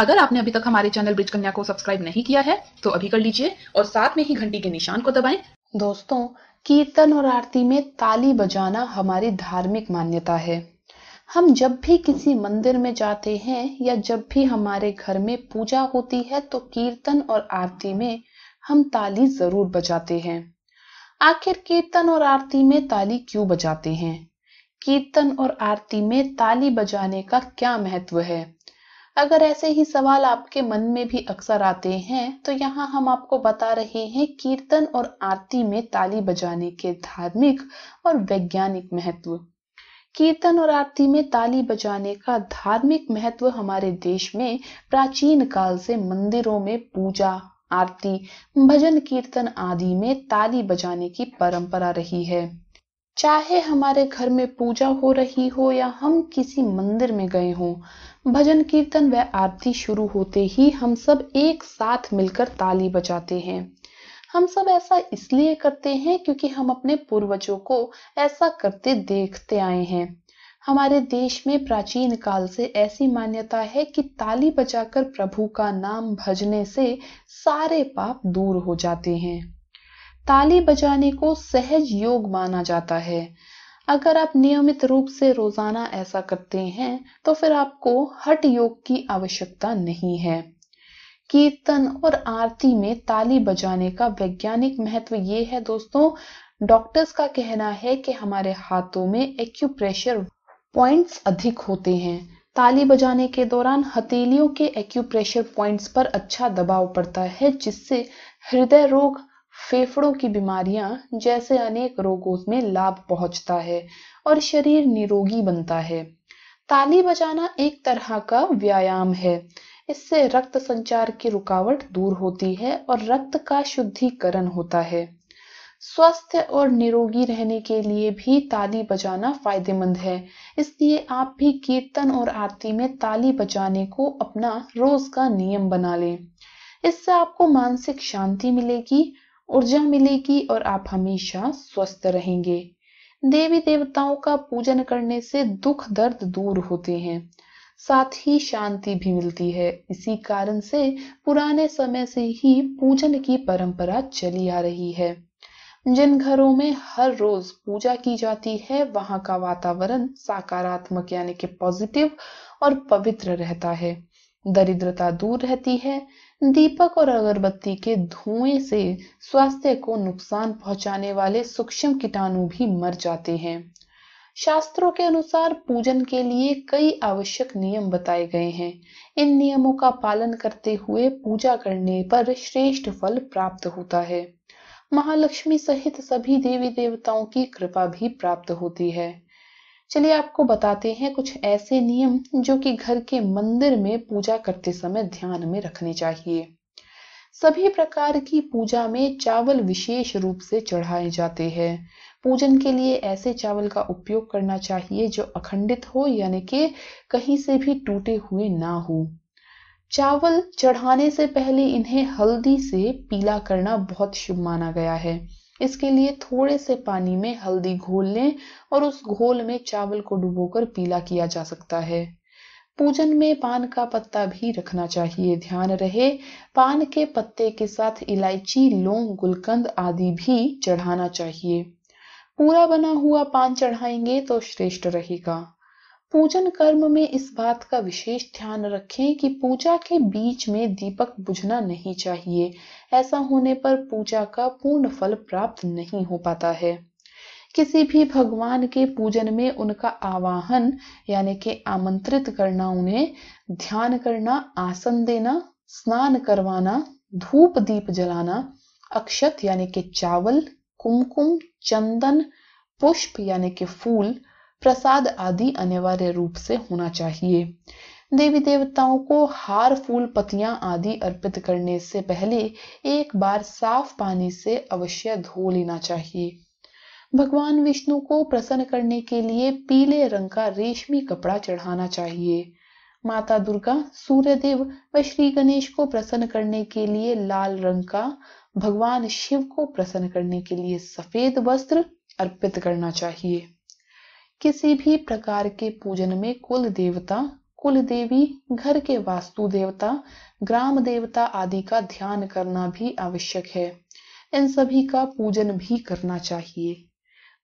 अगर आपने अभी तक हमारे चैनल ब्रिज कन्या को सब्सक्राइब नहीं किया है तो अभी कर लीजिए और साथ में ही घंटी के निशान को दबाएं दोस्तों कीर्तन और आरती में ताली बजाना हमारी धार्मिक मान्यता है हम जब भी किसी मंदिर में जाते हैं या जब भी हमारे घर में पूजा होती है तो कीर्तन और आरती में हम ताली जरूर बजाते हैं आखिर कीर्तन और आरती में ताली क्यों बजाते हैं कीर्तन और आरती में ताली बजाने का क्या महत्व है अगर ऐसे ही सवाल आपके मन में भी अक्सर आते हैं तो यहाँ हम आपको बता रहे हैं कीर्तन और आरती में ताली बजाने के धार्मिक और वैज्ञानिक महत्व कीर्तन और आरती में ताली बजाने का धार्मिक महत्व हमारे देश में प्राचीन काल से मंदिरों में पूजा आरती भजन कीर्तन आदि में ताली बजाने की परंपरा रही है चाहे हमारे घर में पूजा हो रही हो या हम किसी मंदिर में गए हों भजन कीर्तन व आरती शुरू होते ही हम सब एक साथ मिलकर ताली बजाते हैं हम सब ऐसा इसलिए करते हैं क्योंकि हम अपने पूर्वजों को ऐसा करते देखते आए हैं हमारे देश में प्राचीन काल से ऐसी मान्यता है कि ताली बजाकर प्रभु का नाम भजने से सारे पाप दूर हो जाते हैं ताली बजाने को सहज योग माना जाता है अगर आप नियमित रूप से रोजाना ऐसा करते हैं तो फिर आपको हट योग की आवश्यकता नहीं है कीर्तन और आरती में ताली बजाने का वैज्ञानिक महत्व ये है दोस्तों डॉक्टर्स का कहना है कि हमारे हाथों में एक्यूप्रेशर पॉइंट्स अधिक होते हैं ताली बजाने के दौरान हथेलियों के एक्यूप्रेशर पॉइंट्स पर अच्छा दबाव पड़ता है जिससे हृदय रोग फेफड़ों की बीमारियां जैसे अनेक रोगों में लाभ पहुंचता है और शरीर निरोगी बनता है ताली बजाना एक तरह का व्यायाम है इससे रक्त संचार की रुकावट दूर होती है और रक्त का शुद्धिकरण होता है स्वस्थ और निरोगी रहने के लिए भी ताली बजाना फायदेमंद है इसलिए आप भी कीर्तन और आरती में ताली बजाने को अपना रोज का नियम बना लें इससे आपको मानसिक शांति मिलेगी ऊर्जा मिलेगी और आप हमेशा स्वस्थ रहेंगे देवी देवताओं का पूजन करने से दुख दर्द दूर होते हैं साथ ही शांति भी मिलती है इसी कारण से पुराने समय से ही पूजन की परंपरा चली आ रही है जिन घरों में हर रोज पूजा की जाती है वहां का वातावरण सकारात्मक यानी कि पॉजिटिव और पवित्र रहता है दरिद्रता दूर रहती है दीपक और अगरबत्ती के धुएं से स्वास्थ्य को नुकसान पहुंचाने वाले सूक्ष्म कीटाणु भी मर जाते हैं शास्त्रों के अनुसार पूजन के लिए कई आवश्यक नियम बताए गए हैं इन नियमों का पालन करते हुए पूजा करने पर श्रेष्ठ फल प्राप्त होता है महालक्ष्मी सहित सभी देवी देवताओं की कृपा भी प्राप्त होती है चलिए आपको बताते हैं कुछ ऐसे नियम जो कि घर के मंदिर में पूजा करते समय ध्यान में रखने चाहिए सभी प्रकार की पूजा में चावल विशेष रूप से चढ़ाए जाते हैं पूजन के लिए ऐसे चावल का उपयोग करना चाहिए जो अखंडित हो यानी कि कहीं से भी टूटे हुए ना हो चावल चढ़ाने से पहले इन्हें हल्दी से पीला करना बहुत शुभ माना गया है इसके लिए थोड़े से पानी में हल्दी घोल लें और उस घोल में चावल को डुबोकर पीला किया जा सकता है पूजन में पान का पत्ता भी रखना चाहिए ध्यान रहे पान के पत्ते के साथ इलायची लौंग गुलकंद आदि भी चढ़ाना चाहिए पूरा बना हुआ पान चढ़ाएंगे तो श्रेष्ठ रहेगा पूजन कर्म में इस बात का विशेष ध्यान रखें कि पूजा के बीच में दीपक बुझना नहीं चाहिए ऐसा होने पर पूजा का पूर्ण फल प्राप्त नहीं हो पाता है किसी भी भगवान के पूजन में उनका आवाहन यानी कि आमंत्रित करना उन्हें ध्यान करना आसन देना स्नान करवाना धूप दीप जलाना अक्षत यानी कि चावल कुमकुम चंदन पुष्प यानी कि फूल प्रसाद आदि अनिवार्य रूप से होना चाहिए देवी देवताओं को हार फूल पतियां आदि अर्पित करने से पहले एक बार साफ पानी से अवश्य धो लेना चाहिए भगवान विष्णु को प्रसन्न करने के लिए पीले रंग का रेशमी कपड़ा चढ़ाना चाहिए माता दुर्गा सूर्यदेव व श्री गणेश को प्रसन्न करने के लिए लाल रंग का भगवान शिव को प्रसन्न करने के लिए सफेद वस्त्र अर्पित करना चाहिए किसी भी प्रकार के पूजन में कुल देवता कुल देवी घर के वास्तु देवता ग्राम देवता आदि का ध्यान करना भी आवश्यक है इन सभी का पूजन भी करना चाहिए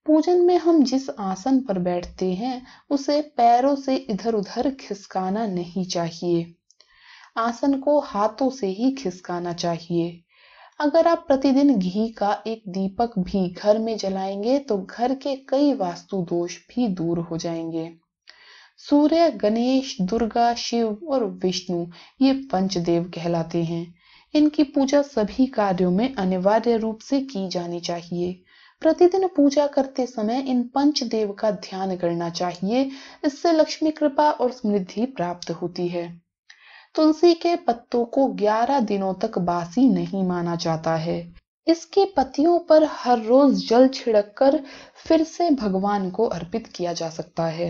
पूजन में हम जिस आसन पर बैठते हैं उसे पैरों से इधर उधर खिसकाना नहीं चाहिए आसन को हाथों से ही खिसकाना चाहिए अगर आप प्रतिदिन घी का एक दीपक भी घर में जलाएंगे तो घर के कई वास्तु दोष भी दूर हो जाएंगे सूर्य गणेश दुर्गा शिव और विष्णु ये पंचदेव कहलाते हैं इनकी पूजा सभी कार्यों में अनिवार्य रूप से की जानी चाहिए प्रतिदिन पूजा करते समय इन पंच देव का ध्यान करना चाहिए इससे लक्ष्मी कृपा और समृद्धि प्राप्त होती है तुलसी के पत्तों को 11 दिनों तक बासी नहीं माना जाता है इसकी पतियों पर हर रोज जल छिड़ककर फिर से भगवान को अर्पित किया जा सकता है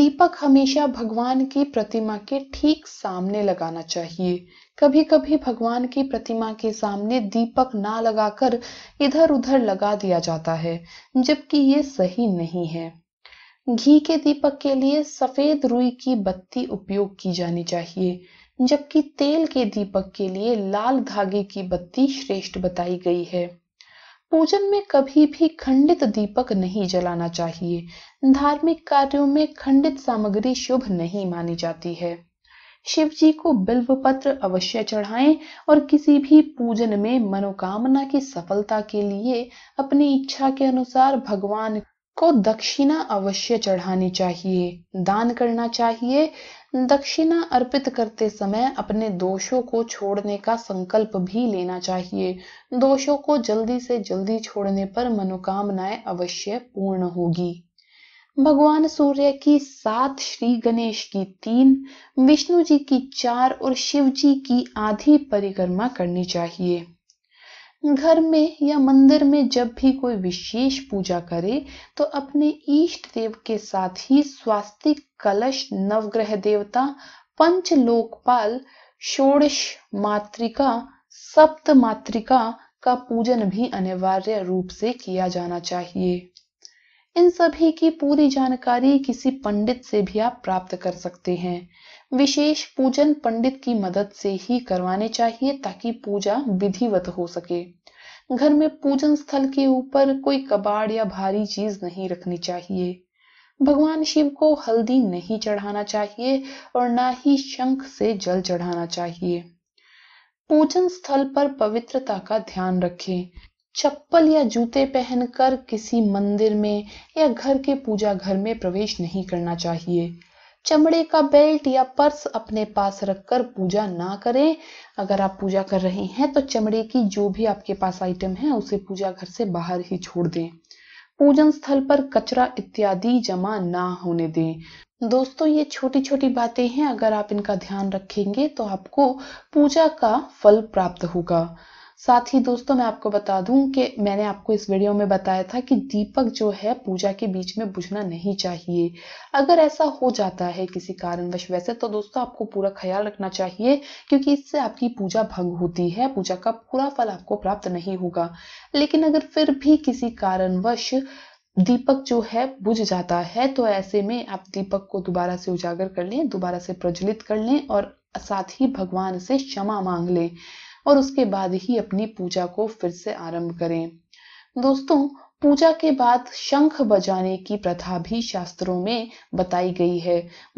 दीपक हमेशा भगवान की प्रतिमा के ठीक सामने लगाना चाहिए कभी कभी भगवान की प्रतिमा के सामने दीपक ना लगाकर इधर उधर लगा दिया जाता है जबकि ये सही नहीं है घी के दीपक के लिए सफेद रुई की बत्ती उपयोग की जानी चाहिए जबकि तेल के दीपक के लिए लाल धागे की बत्ती श्रेष्ठ बताई गई है पूजन में कभी भी खंडित दीपक नहीं जलाना चाहिए धार्मिक कार्यों में खंडित सामग्री शुभ नहीं मानी जाती है शिव जी को बिल्व पत्र अवश्य चढ़ाएं और किसी भी पूजन में मनोकामना की सफलता के लिए अपनी इच्छा के अनुसार भगवान को दक्षिणा अवश्य चढ़ानी चाहिए दान करना चाहिए दक्षिणा अर्पित करते समय अपने दोषों को छोड़ने का संकल्प भी लेना चाहिए दोषों को जल्दी से जल्दी छोड़ने पर मनोकामनाएं अवश्य पूर्ण होगी भगवान सूर्य की सात श्री गणेश की तीन विष्णु जी की चार और शिव जी की आधी परिक्रमा करनी चाहिए घर में या मंदिर में जब भी कोई विशेष पूजा करे तो अपने ईष्ट देव के साथ ही स्वास्तिक कलश नवग्रह देवता पंच लोकपाल षोडश मातृका सप्त मातृका का पूजन भी अनिवार्य रूप से किया जाना चाहिए इन सभी की पूरी जानकारी किसी पंडित से भी आप प्राप्त कर सकते हैं विशेष पूजन पंडित की मदद से ही करवाने चाहिए ताकि पूजा विधिवत हो सके घर में पूजन स्थल के ऊपर कोई कबाड़ या भारी चीज नहीं रखनी चाहिए भगवान शिव को हल्दी नहीं चढ़ाना चाहिए और ना ही शंख से जल चढ़ाना चाहिए पूजन स्थल पर पवित्रता का ध्यान रखें चप्पल या जूते पहनकर किसी मंदिर में या घर के पूजा घर में प्रवेश नहीं करना चाहिए चमड़े का बेल्ट या पर्स अपने पास रखकर पूजा ना करें अगर आप पूजा कर रहे हैं तो चमड़े की जो भी आपके पास आइटम है उसे पूजा घर से बाहर ही छोड़ दें पूजन स्थल पर कचरा इत्यादि जमा ना होने दें दोस्तों ये छोटी छोटी बातें हैं अगर आप इनका ध्यान रखेंगे तो आपको पूजा का फल प्राप्त होगा साथ ही दोस्तों मैं आपको बता दूं कि मैंने आपको इस वीडियो में बताया था कि दीपक जो है पूजा के बीच में बुझना नहीं चाहिए अगर ऐसा हो जाता है किसी कारणवश वैसे तो दोस्तों आपको पूरा ख्याल रखना चाहिए क्योंकि इससे आपकी पूजा भंग होती है पूजा का पूरा फल आपको प्राप्त नहीं होगा लेकिन अगर फिर भी किसी कारणवश दीपक जो है बुझ जाता है तो ऐसे में आप दीपक को दोबारा से उजागर कर लें दोबारा से प्रज्वलित कर लें और साथ ही भगवान से क्षमा मांग लें और उसके बाद ही अपनी पूजा को फिर से आरंभ करें दोस्तों पूजा के बाद शंख बजाने की प्रथा भी शास्त्रों में बताई गई है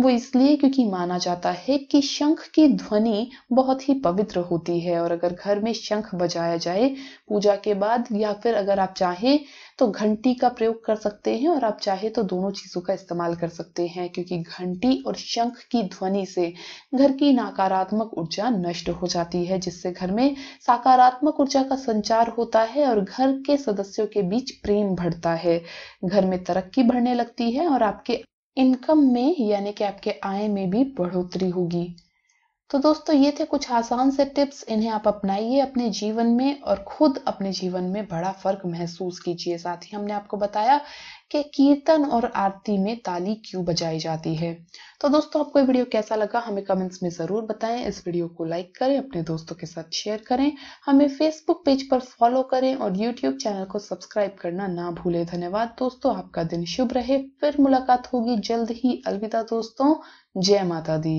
वो इसलिए क्योंकि माना जाता है कि शंख की ध्वनि बहुत ही पवित्र होती है और अगर घर में शंख बजाया जाए पूजा के बाद या फिर अगर आप चाहें तो घंटी का प्रयोग कर सकते हैं और आप चाहे तो दोनों चीजों का इस्तेमाल कर सकते हैं क्योंकि घंटी और शंख की ध्वनि से घर की नकारात्मक ऊर्जा नष्ट हो जाती है जिससे घर में सकारात्मक ऊर्जा का संचार होता है और घर के सदस्यों के बीच प्रेम प्रेम बढ़ता है घर में तरक्की बढ़ने लगती है और आपके इनकम में यानी कि आपके आय में भी बढ़ोतरी होगी तो दोस्तों ये थे कुछ आसान से टिप्स इन्हें आप अपनाइए अपने जीवन में और खुद अपने जीवन में बड़ा फर्क महसूस कीजिए साथ ही हमने आपको बताया कि कीर्तन और आरती में ताली क्यों बजाई जाती है तो दोस्तों आपको ये वीडियो कैसा लगा हमें कमेंट्स में ज़रूर बताएं इस वीडियो को लाइक करें अपने दोस्तों के साथ शेयर करें हमें फेसबुक पेज पर फॉलो करें और यूट्यूब चैनल को सब्सक्राइब करना ना भूलें धन्यवाद दोस्तों आपका दिन शुभ रहे फिर मुलाकात होगी जल्द ही अलविदा दोस्तों जय माता दी